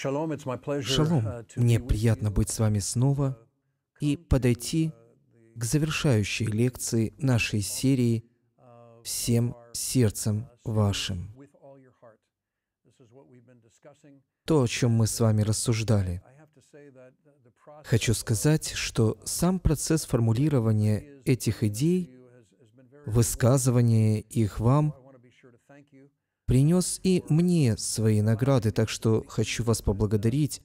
Шалом, uh, мне приятно быть с вами снова и подойти к завершающей лекции нашей серии «Всем сердцем вашим». То, о чем мы с вами рассуждали. Хочу сказать, что сам процесс формулирования этих идей, высказывание их вам – принес и мне свои награды, так что хочу вас поблагодарить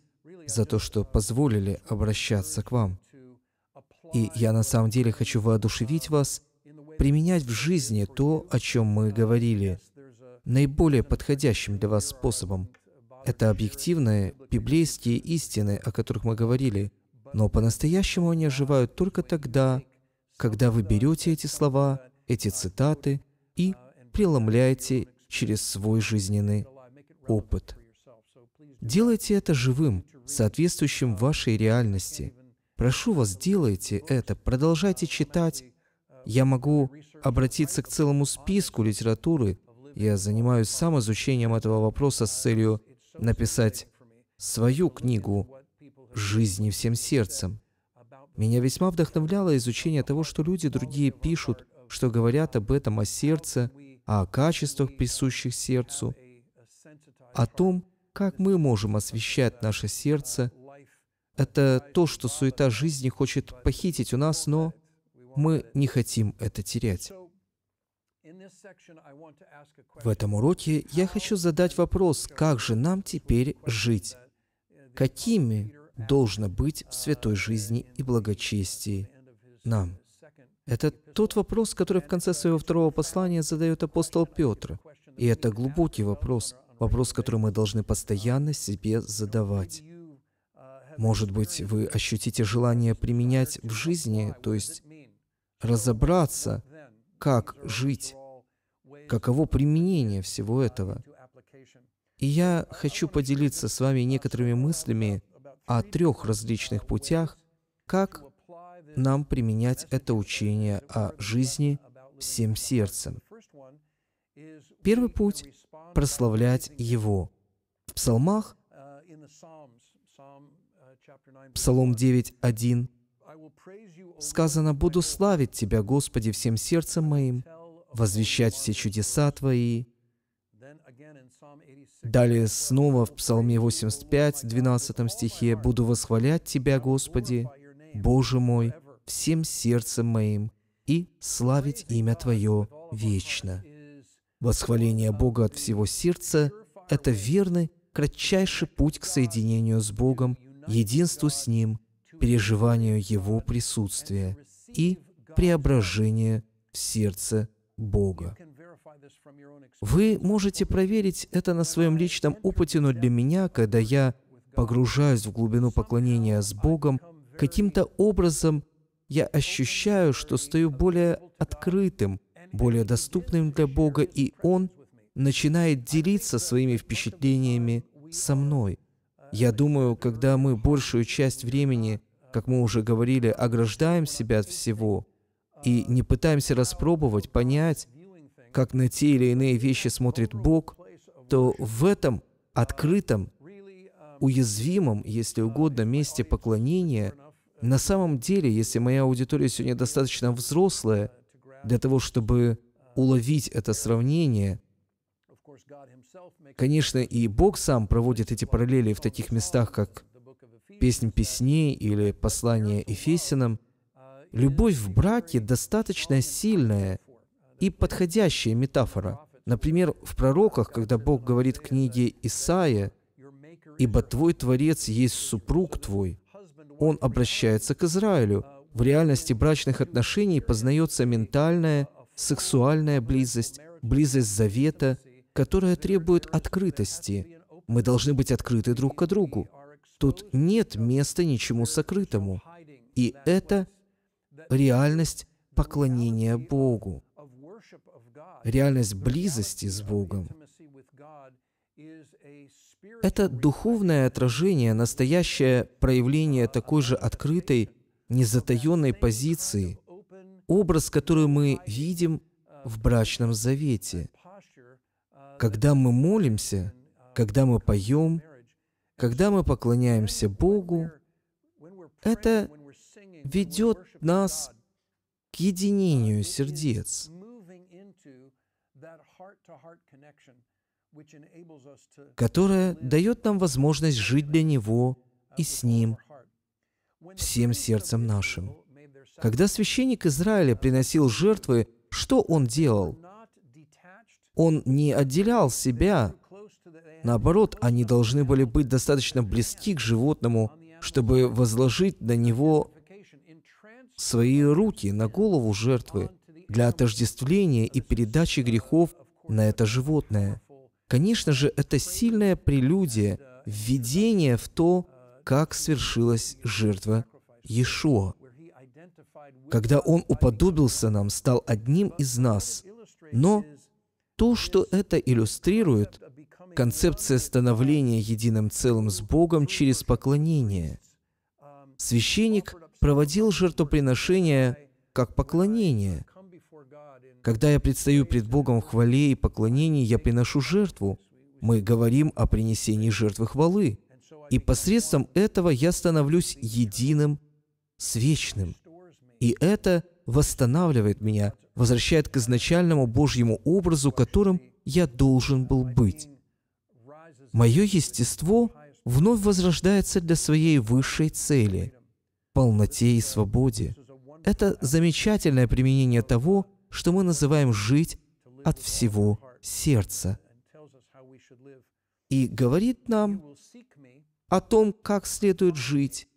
за то, что позволили обращаться к вам. И я на самом деле хочу воодушевить вас применять в жизни то, о чем мы говорили, наиболее подходящим для вас способом. Это объективные библейские истины, о которых мы говорили, но по-настоящему они оживают только тогда, когда вы берете эти слова, эти цитаты и преломляете через свой жизненный опыт. Делайте это живым, соответствующим uh, вашей реальности. Прошу вас, делайте это, продолжайте читать. Uh, Я могу обратиться к целому списку литературы. Я занимаюсь сам изучением этого вопроса с целью написать свою книгу «Жизни всем сердцем». Меня весьма вдохновляло изучение того, что люди другие пишут, что говорят об этом, о сердце, о качествах, присущих сердцу, о том, как мы можем освещать наше сердце. Это то, что суета жизни хочет похитить у нас, но мы не хотим это терять. В этом уроке я хочу задать вопрос, как же нам теперь жить? Какими должно быть в святой жизни и благочестии нам? Это тот вопрос, который в конце своего второго послания задает апостол Петр. И это глубокий вопрос, вопрос, который мы должны постоянно себе задавать. Может быть, вы ощутите желание применять в жизни, то есть разобраться, как жить, каково применение всего этого. И я хочу поделиться с вами некоторыми мыслями о трех различных путях, как нам применять это учение о жизни всем сердцем. Первый путь — прославлять Его. В псалмах, Псалом 9.1, сказано «Буду славить Тебя, Господи, всем сердцем моим, возвещать все чудеса Твои». Далее снова в Псалме 85, 12 стихе «Буду восхвалять Тебя, Господи, Боже мой, всем сердцем моим и славить имя Твое вечно. Восхваление Бога от всего сердца – это верный, кратчайший путь к соединению с Богом, единству с Ним, переживанию Его присутствия и преображению в сердце Бога. Вы можете проверить это на своем личном опыте, но для меня, когда я погружаюсь в глубину поклонения с Богом, каким-то образом я ощущаю, что стою более открытым, более доступным для Бога, и Он начинает делиться своими впечатлениями со мной. Я думаю, когда мы большую часть времени, как мы уже говорили, ограждаем себя от всего и не пытаемся распробовать, понять, как на те или иные вещи смотрит Бог, то в этом открытом, уязвимом, если угодно, месте поклонения – на самом деле, если моя аудитория сегодня достаточно взрослая для того, чтобы уловить это сравнение, конечно, и Бог сам проводит эти параллели в таких местах, как «Песнь песней» или «Послание Ефесиным», любовь в браке достаточно сильная и подходящая метафора. Например, в пророках, когда Бог говорит в книге Исаия, «Ибо твой Творец есть супруг твой, он обращается к Израилю. В реальности брачных отношений познается ментальная, сексуальная близость, близость завета, которая требует открытости. Мы должны быть открыты друг к другу. Тут нет места ничему сокрытому. И это реальность поклонения Богу, реальность близости с Богом. Это духовное отражение, настоящее проявление такой же открытой, незатаенной позиции, образ, который мы видим в брачном завете. Когда мы молимся, когда мы поем, когда мы поклоняемся Богу, это ведет нас к единению сердец которая дает нам возможность жить для Него и с Ним всем сердцем нашим. Когда священник Израиля приносил жертвы, что он делал? Он не отделял себя. Наоборот, они должны были быть достаточно близки к животному, чтобы возложить на него свои руки на голову жертвы для отождествления и передачи грехов на это животное – Конечно же, это сильная прелюдия, введение в то, как свершилась жертва Иешуа. Когда Он уподобился нам, стал одним из нас. Но то, что это иллюстрирует, концепция становления единым целым с Богом через поклонение. Священник проводил жертвоприношение как поклонение – когда я предстаю пред Богом в хвале и поклонении, я приношу жертву. Мы говорим о принесении жертвы хвалы. И посредством этого я становлюсь единым с вечным. И это восстанавливает меня, возвращает к изначальному Божьему образу, которым я должен был быть. Мое естество вновь возрождается для своей высшей цели – полноте и свободе. Это замечательное применение того, что мы называем «жить от всего сердца». И говорит нам о том, как следует жить.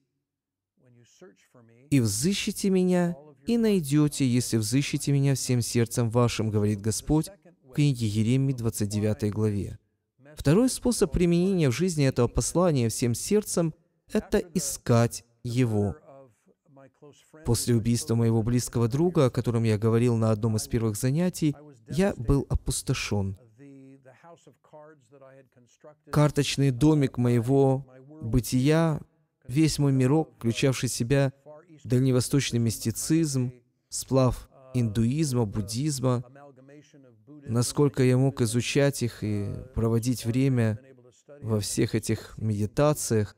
«И взыщите меня, и найдете, если взыщите меня всем сердцем вашим», говорит Господь в книге Еремии 29 главе. Второй способ применения в жизни этого послания всем сердцем – это искать его После убийства моего близкого друга, о котором я говорил на одном из первых занятий, я был опустошен. Карточный домик моего бытия, весь мой мирок, включавший в себя дальневосточный мистицизм, сплав индуизма, буддизма, насколько я мог изучать их и проводить время во всех этих медитациях,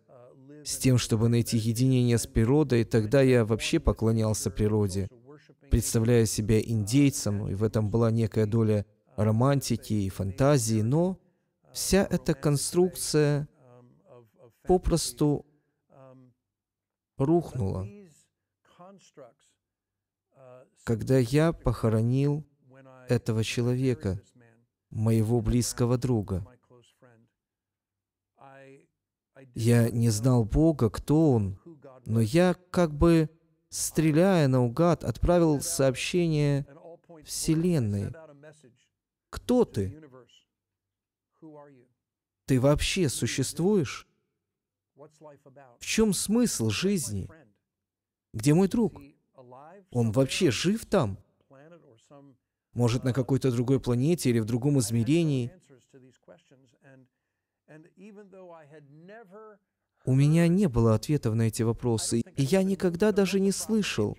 с тем, чтобы найти единение с природой, тогда я вообще поклонялся природе, представляя себя индейцем, и в этом была некая доля романтики и фантазии, но вся эта конструкция попросту рухнула. Когда я похоронил этого человека, моего близкого друга – я не знал Бога, кто Он, но я как бы, стреляя наугад, отправил сообщение Вселенной. Кто ты? Ты вообще существуешь? В чем смысл жизни? Где мой друг? Он вообще жив там? Может, на какой-то другой планете или в другом измерении? У меня не было ответов на эти вопросы, и я никогда даже не слышал.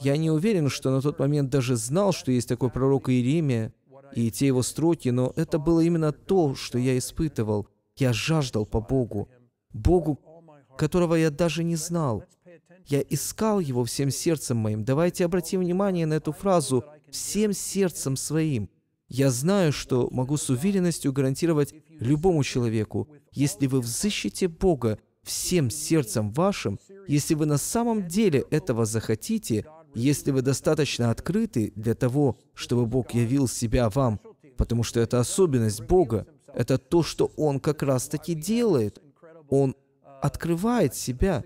Я не уверен, что на тот момент даже знал, что есть такой пророк Иеремия и те его строки, но это было именно то, что я испытывал. Я жаждал по Богу, Богу, которого я даже не знал. Я искал его всем сердцем моим. Давайте обратим внимание на эту фразу «всем сердцем своим». Я знаю, что могу с уверенностью гарантировать, любому человеку, если вы взыщете Бога всем сердцем вашим, если вы на самом деле этого захотите, если вы достаточно открыты для того, чтобы Бог явил себя вам, потому что это особенность Бога, это то, что Он как раз-таки делает. Он открывает себя.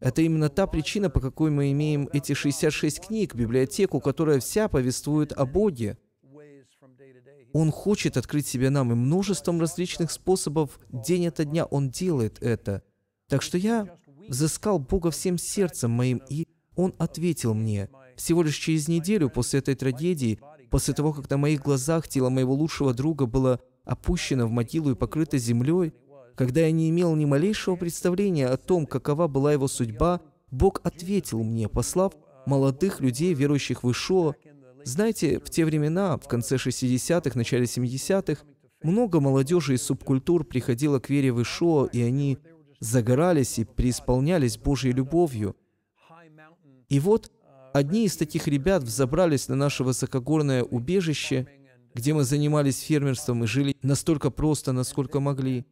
Это именно та причина, по какой мы имеем эти 66 книг, библиотеку, которая вся повествует о Боге. Он хочет открыть себя нам, и множеством различных способов день ото дня Он делает это. Так что я взыскал Бога всем сердцем моим, и Он ответил мне. Всего лишь через неделю после этой трагедии, после того, как на моих глазах тело моего лучшего друга было опущено в могилу и покрыто землей, когда я не имел ни малейшего представления о том, какова была его судьба, Бог ответил мне, послав молодых людей, верующих в Ишуа, знаете, в те времена, в конце 60-х, начале 70-х, много молодежи из субкультур приходило к вере в Ишуа, и они загорались и преисполнялись Божьей любовью. И вот одни из таких ребят взобрались на наше высокогорное убежище, где мы занимались фермерством и жили настолько просто, насколько могли.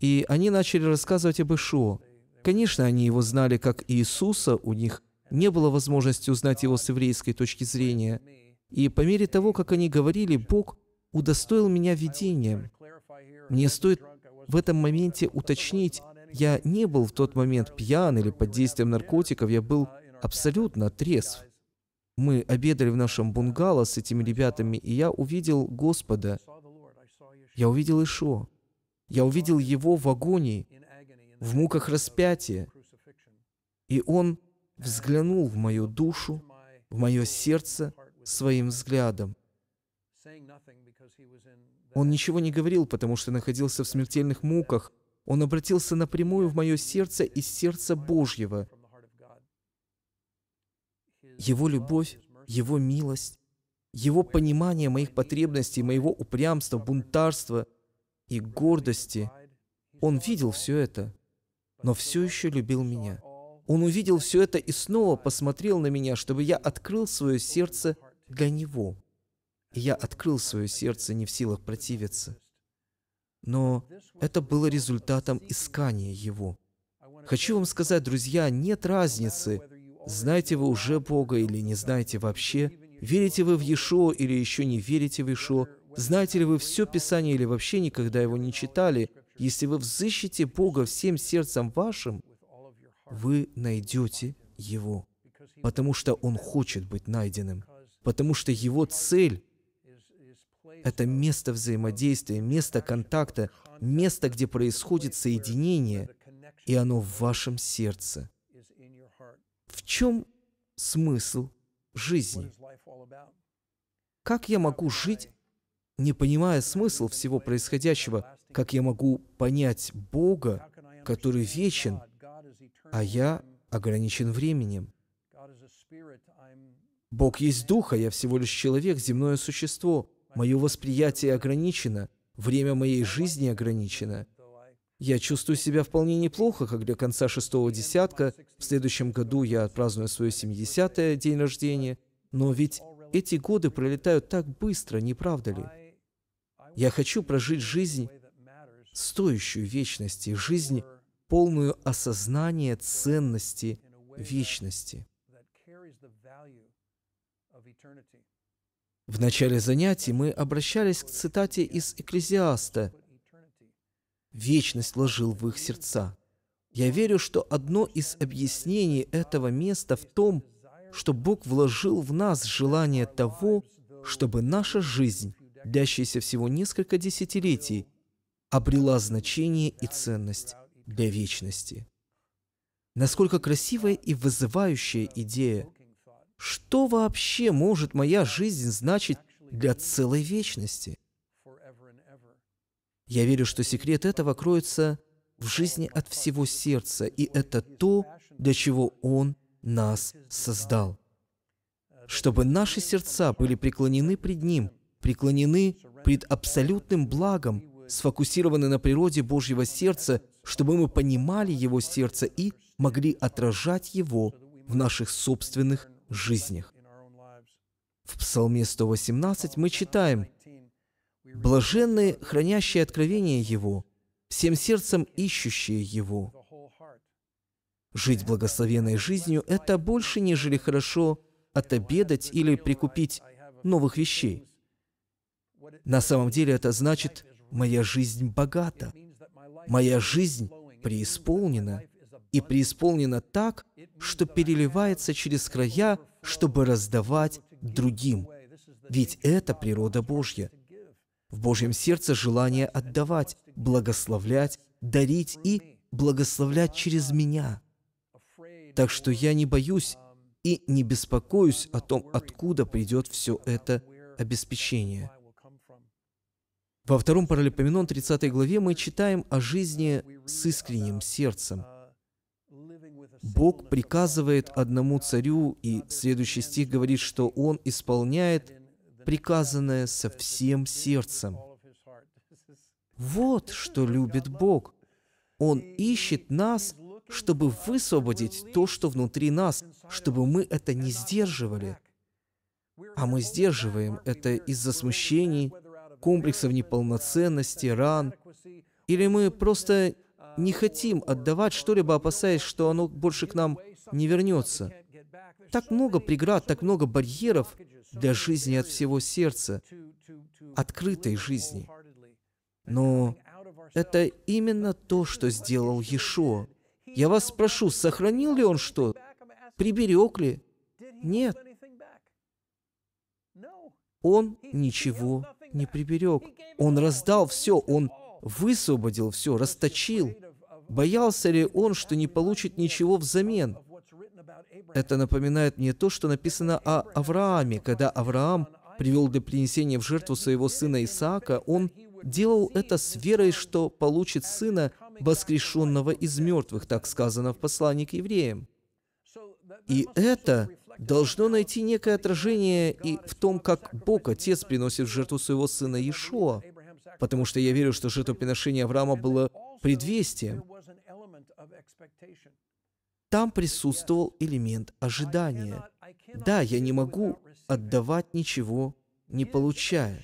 И они начали рассказывать об Ишуа. Конечно, они его знали как Иисуса, у них не было возможности узнать его с еврейской точки зрения. И по мере того, как они говорили, Бог удостоил меня видением. Мне стоит в этом моменте уточнить, я не был в тот момент пьян или под действием наркотиков, я был абсолютно трезв. Мы обедали в нашем бунгало с этими ребятами, и я увидел Господа. Я увидел Ишо. Я увидел Его в агонии, в муках распятия. И Он взглянул в мою душу, в мое сердце своим взглядом. Он ничего не говорил, потому что находился в смертельных муках. Он обратился напрямую в мое сердце из сердца Божьего. Его любовь, Его милость, Его понимание моих потребностей, моего упрямства, бунтарства и гордости. Он видел все это, но все еще любил меня. Он увидел все это и снова посмотрел на меня, чтобы я открыл свое сердце для него. И я открыл свое сердце не в силах противиться. Но это было результатом искания его. Хочу вам сказать, друзья, нет разницы, знаете вы уже Бога или не знаете вообще, верите вы в Ешо или еще не верите в Ешо, знаете ли вы все Писание или вообще никогда его не читали, если вы взыщете Бога всем сердцем вашим – вы найдете Его, потому что Он хочет быть найденным, потому что Его цель — это место взаимодействия, место контакта, место, где происходит соединение, и оно в вашем сердце. В чем смысл жизни? Как я могу жить, не понимая смысл всего происходящего? Как я могу понять Бога, который вечен, а я ограничен временем. Бог есть Дух, а я всего лишь человек, земное существо. Мое восприятие ограничено, время моей жизни ограничено. Я чувствую себя вполне неплохо, как для конца шестого десятка. В следующем году я отпраздную свое 70-е день рождения. Но ведь эти годы пролетают так быстро, не правда ли? Я хочу прожить жизнь, стоящую вечности, жизнь, полное осознание ценности вечности. В начале занятий мы обращались к цитате из Экклезиаста «Вечность вложил в их сердца». Я верю, что одно из объяснений этого места в том, что Бог вложил в нас желание того, чтобы наша жизнь, длящаяся всего несколько десятилетий, обрела значение и ценность для вечности. Насколько красивая и вызывающая идея. Что вообще может моя жизнь значить для целой вечности? Я верю, что секрет этого кроется в жизни от всего сердца, и это то, для чего Он нас создал. Чтобы наши сердца были преклонены пред Ним, преклонены пред абсолютным благом, сфокусированы на природе Божьего сердца чтобы мы понимали Его сердце и могли отражать Его в наших собственных жизнях. В Псалме 118 мы читаем «Блаженные, хранящие откровение Его, всем сердцем ищущие Его». Жить благословенной жизнью – это больше, нежели хорошо отобедать или прикупить новых вещей. На самом деле это значит, моя жизнь богата – Моя жизнь преисполнена, и преисполнена так, что переливается через края, чтобы раздавать другим. Ведь это природа Божья. В Божьем сердце желание отдавать, благословлять, дарить и благословлять через меня. Так что я не боюсь и не беспокоюсь о том, откуда придет все это обеспечение. Во втором Паралипоменон 30 главе мы читаем о жизни с искренним сердцем. Бог приказывает одному царю, и следующий стих говорит, что он исполняет приказанное со всем сердцем. Вот что любит Бог. Он ищет нас, чтобы высвободить то, что внутри нас, чтобы мы это не сдерживали. А мы сдерживаем это из-за смущений, комплексов неполноценности, ран, или мы просто не хотим отдавать что-либо, опасаясь, что оно больше к нам не вернется. Так много преград, так много барьеров для жизни от всего сердца, открытой жизни. Но это именно то, что сделал Ешо. Я вас спрошу, сохранил ли он что? Приберег ли? Нет. Он ничего не приберег. Он раздал все, он высвободил все, расточил. Боялся ли он, что не получит ничего взамен? Это напоминает мне то, что написано о Аврааме. Когда Авраам привел для принесения в жертву своего сына Исаака, он делал это с верой, что получит сына, воскрешенного из мертвых, так сказано в послании к евреям. И это должно найти некое отражение и в том, как Бог, Отец, приносит в жертву своего сына Иешуа. Потому что я верю, что жертвоприношение Авраама было предвестием. Там присутствовал элемент ожидания. Да, я не могу отдавать ничего, не получая.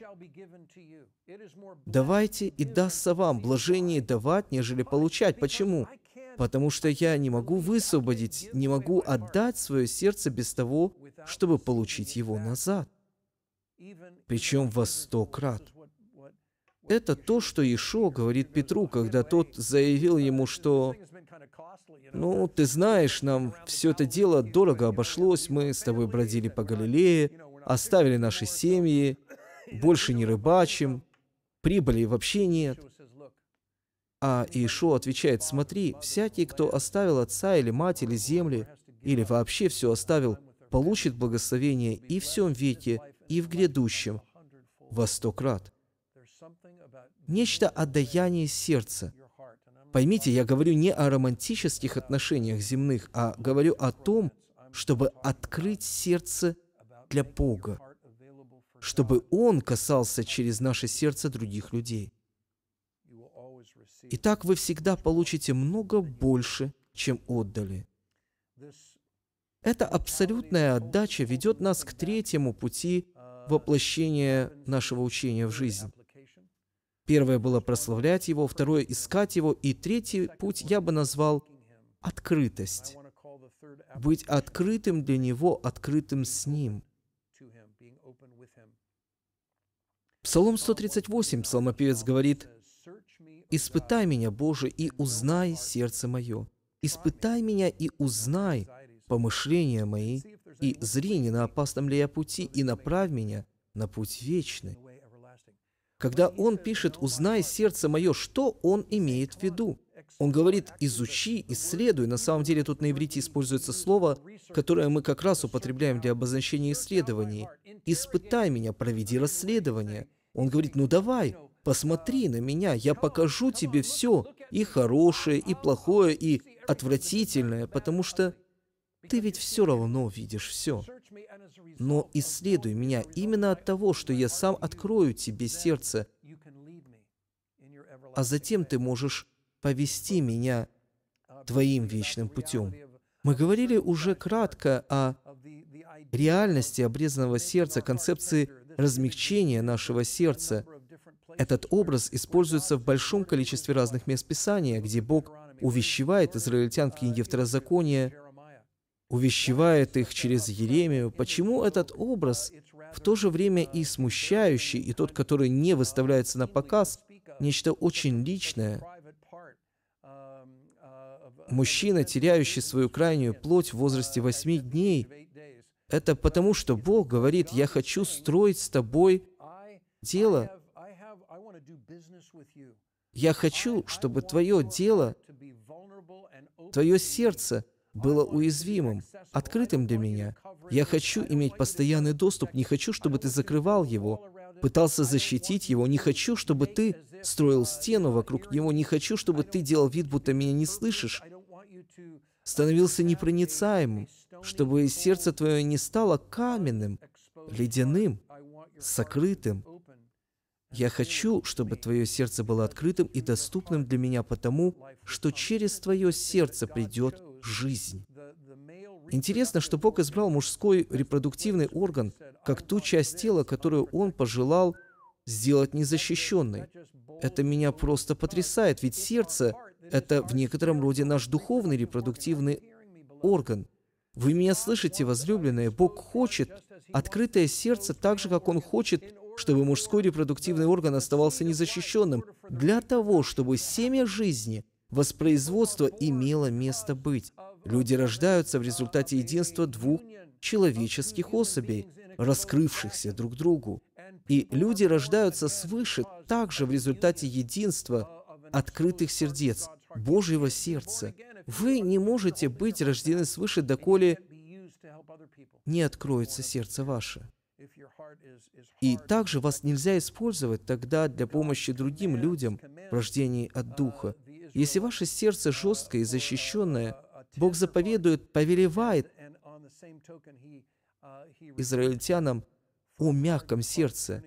Давайте и дастся вам блажение давать, нежели получать. Почему? потому что я не могу высвободить, не могу отдать свое сердце без того, чтобы получить его назад. Причем во сто крат. Это то, что Ишо говорит Петру, когда тот заявил ему, что «Ну, ты знаешь, нам все это дело дорого обошлось, мы с тобой бродили по Галилее, оставили наши семьи, больше не рыбачим, прибыли вообще нет». А Иешуа отвечает, «Смотри, всякий, кто оставил отца или мать или земли, или вообще все оставил, получит благословение и в всем веке, и в грядущем, во сто крат». Нечто о даянии сердца. Поймите, я говорю не о романтических отношениях земных, а говорю о том, чтобы открыть сердце для Бога, чтобы Он касался через наше сердце других людей. И так вы всегда получите много больше, чем отдали. Эта абсолютная отдача ведет нас к третьему пути воплощения нашего учения в жизнь. Первое было прославлять его, второе — искать его, и третий путь я бы назвал открытость. Быть открытым для него, открытым с ним. Псалом 138, псалмопевец говорит, «Испытай меня, Боже, и узнай сердце мое. Испытай меня и узнай помышления мои, и зри, не на опасном ли я пути, и направь меня на путь вечный». Когда он пишет «узнай сердце мое», что он имеет в виду? Он говорит «изучи, исследуй». На самом деле тут на иврите используется слово, которое мы как раз употребляем для обозначения исследований. «Испытай меня, проведи расследование». Он говорит «ну давай, Посмотри на меня, я покажу тебе все, и хорошее, и плохое, и отвратительное, потому что ты ведь все равно видишь все. Но исследуй меня именно от того, что я сам открою тебе сердце, а затем ты можешь повести меня твоим вечным путем. Мы говорили уже кратко о реальности обрезанного сердца, концепции размягчения нашего сердца, этот образ используется в большом количестве разных мест Писания, где Бог увещевает израильтян в книге Второзакония, увещевает их через Еремию. Почему этот образ в то же время и смущающий, и тот, который не выставляется на показ, нечто очень личное. Мужчина, теряющий свою крайнюю плоть в возрасте восьми дней, это потому, что Бог говорит, я хочу строить с тобой дело, я хочу, чтобы твое дело, твое сердце было уязвимым, открытым для меня. Я хочу иметь постоянный доступ, не хочу, чтобы ты закрывал его, пытался защитить его, не хочу, чтобы ты строил стену вокруг него, не хочу, чтобы ты делал вид, будто меня не слышишь, становился непроницаемым, чтобы сердце твое не стало каменным, ледяным, сокрытым. Я хочу, чтобы твое сердце было открытым и доступным для меня, потому что через твое сердце придет жизнь. Интересно, что Бог избрал мужской репродуктивный орган как ту часть тела, которую Он пожелал сделать незащищенной. Это меня просто потрясает, ведь сердце — это в некотором роде наш духовный репродуктивный орган. Вы меня слышите, возлюбленные? Бог хочет открытое сердце так же, как Он хочет чтобы мужской репродуктивный орган оставался незащищенным, для того, чтобы семя жизни, воспроизводство имело место быть. Люди рождаются в результате единства двух человеческих особей, раскрывшихся друг другу. И люди рождаются свыше также в результате единства открытых сердец, Божьего сердца. Вы не можете быть рождены свыше, доколе не откроется сердце ваше. И также вас нельзя использовать тогда для помощи другим людям в рождении от uh, Духа. Если ваше сердце uh, жесткое и защищенное, uh, Бог заповедует, повелевает израильтянам о мягком сердце.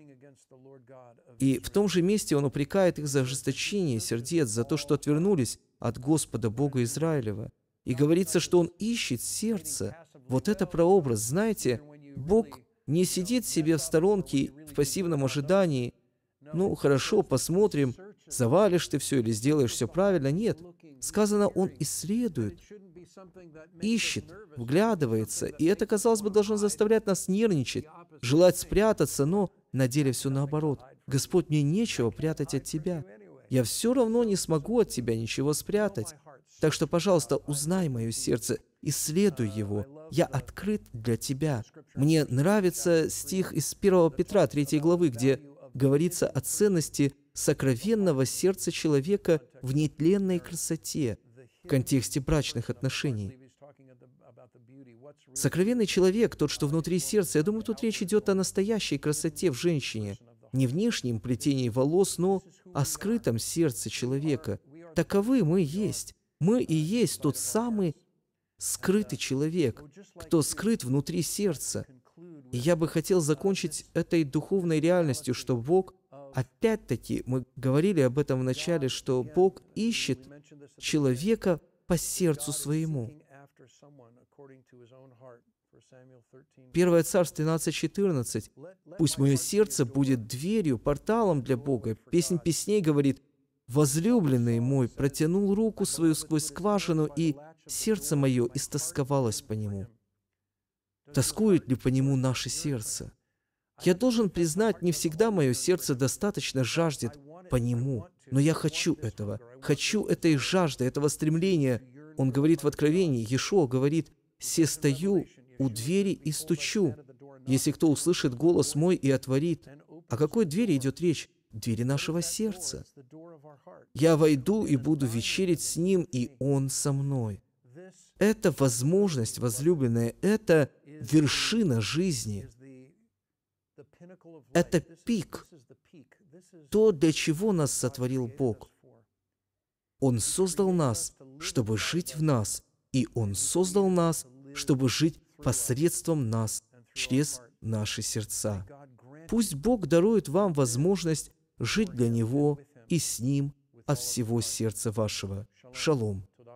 И в том же месте он упрекает их за ожесточение сердец, за то, что отвернулись от Господа Бога Израилева. И говорится, что он ищет сердце. Вот это прообраз. Знаете, Бог не сидит себе в сторонке в пассивном ожидании. Ну, хорошо, посмотрим, завалишь ты все или сделаешь все правильно. Нет. Сказано, он исследует, ищет, вглядывается. И это, казалось бы, должно заставлять нас нервничать, желать спрятаться, но на деле все наоборот. Господь, мне нечего прятать от Тебя. Я все равно не смогу от Тебя ничего спрятать. Так что, пожалуйста, узнай мое сердце, исследуй его, я открыт для тебя. Мне нравится стих из 1 Петра 3 главы, где говорится о ценности сокровенного сердца человека в нетленной красоте в контексте брачных отношений. Сокровенный человек, тот, что внутри сердца, я думаю, тут речь идет о настоящей красоте в женщине, не внешнем плетении волос, но о скрытом сердце человека. Таковы мы есть. Мы и есть тот самый скрытый человек, кто скрыт внутри сердца. И я бы хотел закончить этой духовной реальностью, что Бог, опять-таки, мы говорили об этом в начале, что Бог ищет человека по сердцу своему. 1 Царств 13.14. «Пусть мое сердце будет дверью, порталом для Бога». Песнь песней говорит, «Возлюбленный мой протянул руку свою сквозь скважину и Сердце мое истосковалось по нему. Тоскует ли по нему наше сердце? Я должен признать, не всегда мое сердце достаточно жаждет по нему. Но я хочу этого. Хочу этой жажды, этого стремления. Он говорит в Откровении, Ешо говорит, «Се стою у двери и стучу. Если кто услышит голос мой и отворит». О какой двери идет речь? Двери нашего сердца. «Я войду и буду вечерить с ним, и он со мной». Это возможность, возлюбленная, это вершина жизни. Это пик, то, для чего нас сотворил Бог. Он создал нас, чтобы жить в нас, и Он создал нас, чтобы жить посредством нас, через наши сердца. Пусть Бог дарует вам возможность жить для Него и с Ним от всего сердца вашего. Шалом.